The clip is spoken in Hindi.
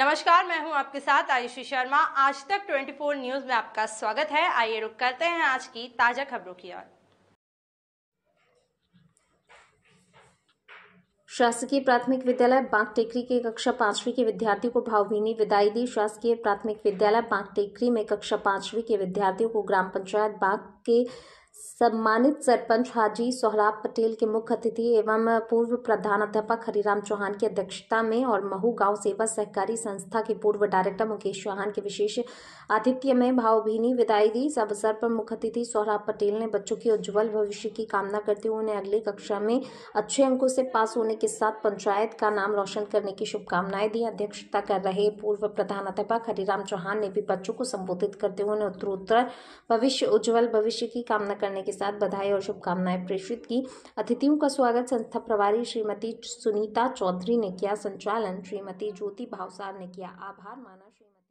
नमस्कार मैं हूं आपके साथ आयुषी शर्मा आज तक 24 न्यूज में आपका स्वागत है आइए रुक करते हैं आज की ताजा खबरों की ओर शासकीय प्राथमिक विद्यालय बांक टेकरी के कक्षा पांचवी के विद्यार्थियों को भावभीनी विदाई दी शासकीय प्राथमिक विद्यालय बांक टेकरी में कक्षा पांचवी के विद्यार्थियों को ग्राम पंचायत बाग के सम्मानित सरपंच हाजी सोहराब पटेल के मुख्य अतिथि एवं पूर्व प्रधानाध्यापक हरिराम चौहान की अध्यक्षता में और महू गांव सेवा सहकारी संस्था के पूर्व डायरेक्टर मुकेश चौहान के विशेष आतिथ्य में भावभीनी विदाई दी इस अवसर पर मुख्य अतिथि सोहराब पटेल ने बच्चों के उज्जवल भविष्य की कामना करते हुए उन्हें अगली कक्षा में अच्छे अंकों से पास होने के साथ पंचायत का नाम रोशन करने की शुभकामनाएं दी अध्यक्षता कर रहे पूर्व प्रधानाध्यापक हरिराम चौहान ने भी बच्चों को संबोधित करते हुए उन्हें उत्तरोत्तर भविष्य उज्जवल भविष्य की कामना कर करने के साथ बधाई और शुभकामनाएं प्रेषित की अतिथियों का स्वागत संस्था प्रभारी श्रीमती सुनीता चौधरी ने किया संचालन श्रीमती ज्योति भावसार ने किया आभार माना श्रीमती